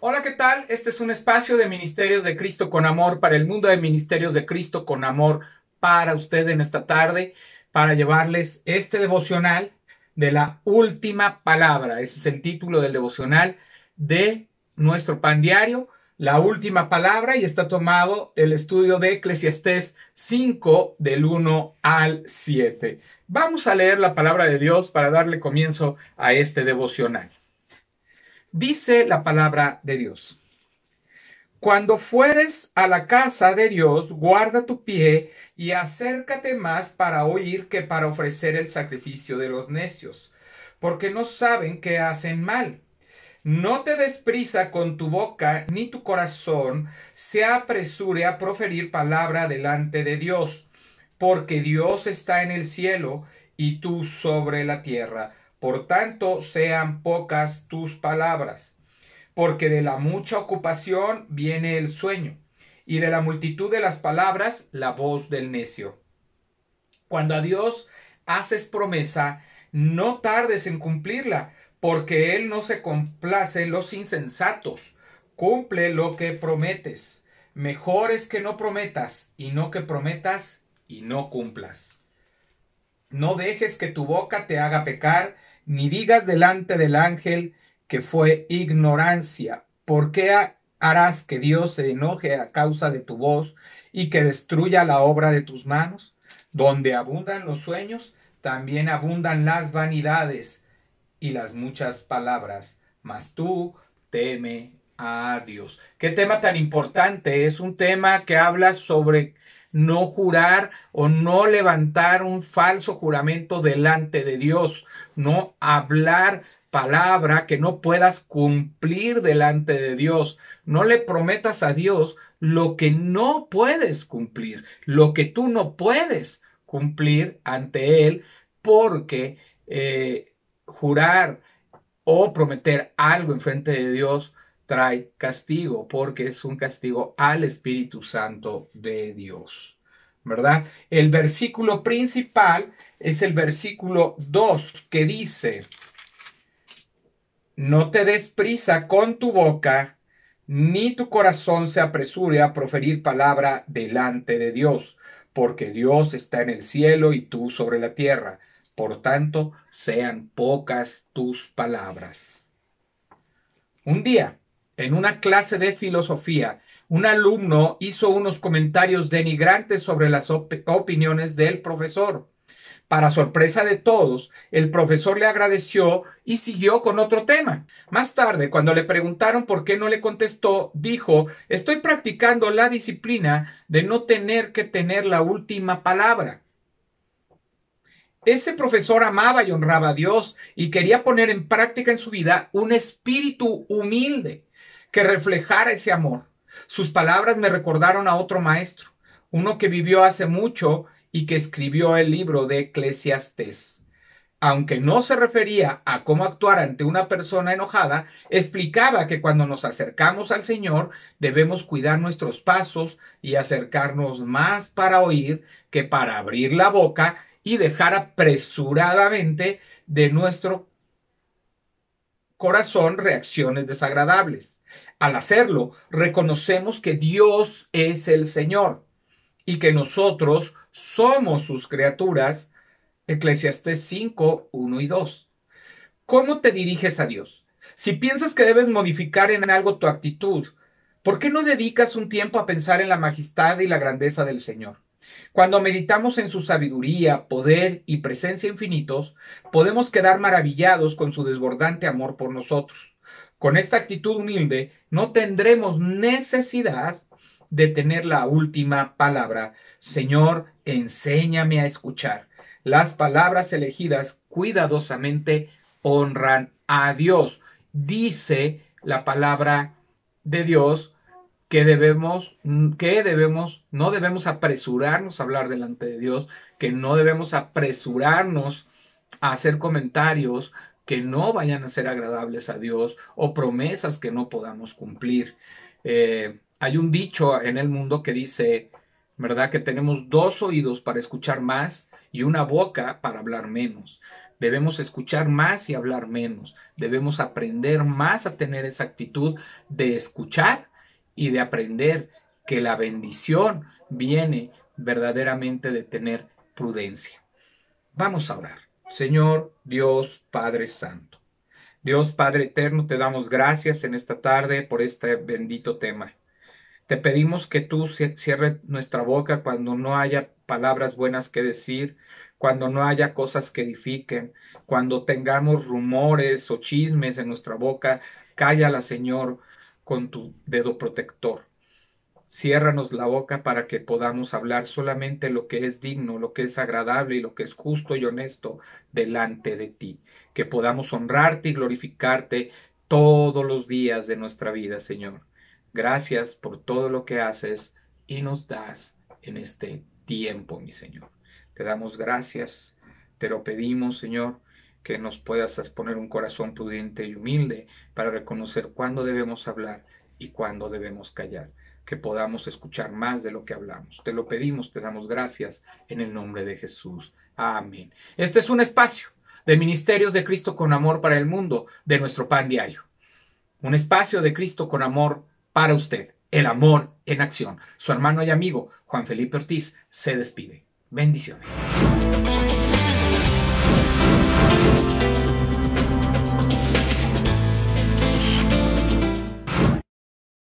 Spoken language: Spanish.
Hola, ¿qué tal? Este es un espacio de Ministerios de Cristo con Amor para el mundo de Ministerios de Cristo con Amor para ustedes en esta tarde, para llevarles este devocional de la última palabra. Ese es el título del devocional de nuestro pan diario, la última palabra, y está tomado el estudio de Eclesiastés 5 del 1 al 7. Vamos a leer la palabra de Dios para darle comienzo a este devocional. Dice la palabra de Dios. Cuando fueres a la casa de Dios, guarda tu pie y acércate más para oír que para ofrecer el sacrificio de los necios, porque no saben que hacen mal. No te desprisa con tu boca ni tu corazón se apresure a proferir palabra delante de Dios, porque Dios está en el cielo y tú sobre la tierra. Por tanto, sean pocas tus palabras, porque de la mucha ocupación viene el sueño, y de la multitud de las palabras la voz del necio. Cuando a Dios haces promesa, no tardes en cumplirla, porque Él no se complace los insensatos. Cumple lo que prometes. Mejor es que no prometas y no que prometas y no cumplas. No dejes que tu boca te haga pecar, ni digas delante del ángel que fue ignorancia. ¿Por qué harás que Dios se enoje a causa de tu voz y que destruya la obra de tus manos? Donde abundan los sueños, también abundan las vanidades y las muchas palabras. Mas tú teme a Dios. Qué tema tan importante. Es un tema que habla sobre no jurar o no levantar un falso juramento delante de Dios, no hablar palabra que no puedas cumplir delante de Dios. No le prometas a Dios lo que no puedes cumplir, lo que tú no puedes cumplir ante Él, porque eh, jurar o prometer algo en frente de Dios trae castigo, porque es un castigo al Espíritu Santo de Dios. ¿Verdad? El versículo principal es el versículo 2 que dice, no te des prisa con tu boca, ni tu corazón se apresure a proferir palabra delante de Dios, porque Dios está en el cielo y tú sobre la tierra. Por tanto, sean pocas tus palabras. Un día en una clase de filosofía, un alumno hizo unos comentarios denigrantes sobre las opiniones del profesor. Para sorpresa de todos, el profesor le agradeció y siguió con otro tema. Más tarde, cuando le preguntaron por qué no le contestó, dijo, estoy practicando la disciplina de no tener que tener la última palabra. Ese profesor amaba y honraba a Dios y quería poner en práctica en su vida un espíritu humilde que reflejara ese amor. Sus palabras me recordaron a otro maestro, uno que vivió hace mucho y que escribió el libro de Eclesiastés. Aunque no se refería a cómo actuar ante una persona enojada, explicaba que cuando nos acercamos al Señor debemos cuidar nuestros pasos y acercarnos más para oír que para abrir la boca y dejar apresuradamente de nuestro corazón reacciones desagradables. Al hacerlo, reconocemos que Dios es el Señor y que nosotros somos sus criaturas. Eclesiastés 5, 1 y 2. ¿Cómo te diriges a Dios? Si piensas que debes modificar en algo tu actitud, ¿por qué no dedicas un tiempo a pensar en la majestad y la grandeza del Señor? Cuando meditamos en su sabiduría, poder y presencia infinitos, podemos quedar maravillados con su desbordante amor por nosotros. Con esta actitud humilde no tendremos necesidad de tener la última palabra. Señor, enséñame a escuchar. Las palabras elegidas cuidadosamente honran a Dios. Dice la palabra de Dios que debemos, que debemos, no debemos apresurarnos a hablar delante de Dios, que no debemos apresurarnos a hacer comentarios, que no vayan a ser agradables a Dios o promesas que no podamos cumplir. Eh, hay un dicho en el mundo que dice, ¿verdad? Que tenemos dos oídos para escuchar más y una boca para hablar menos. Debemos escuchar más y hablar menos. Debemos aprender más a tener esa actitud de escuchar y de aprender que la bendición viene verdaderamente de tener prudencia. Vamos a orar. Señor Dios Padre Santo. Dios Padre Eterno, te damos gracias en esta tarde por este bendito tema. Te pedimos que tú cierres nuestra boca cuando no haya palabras buenas que decir, cuando no haya cosas que edifiquen, cuando tengamos rumores o chismes en nuestra boca, cállala, Señor, con tu dedo protector. Ciérranos la boca para que podamos hablar solamente lo que es digno, lo que es agradable y lo que es justo y honesto delante de ti. Que podamos honrarte y glorificarte todos los días de nuestra vida, Señor. Gracias por todo lo que haces y nos das en este tiempo, mi Señor. Te damos gracias, te lo pedimos, Señor, que nos puedas poner un corazón prudente y humilde para reconocer cuándo debemos hablar y cuándo debemos callar que podamos escuchar más de lo que hablamos. Te lo pedimos, te damos gracias en el nombre de Jesús. Amén. Este es un espacio de Ministerios de Cristo con Amor para el Mundo, de nuestro pan diario. Un espacio de Cristo con Amor para usted. El amor en acción. Su hermano y amigo Juan Felipe Ortiz se despide. Bendiciones.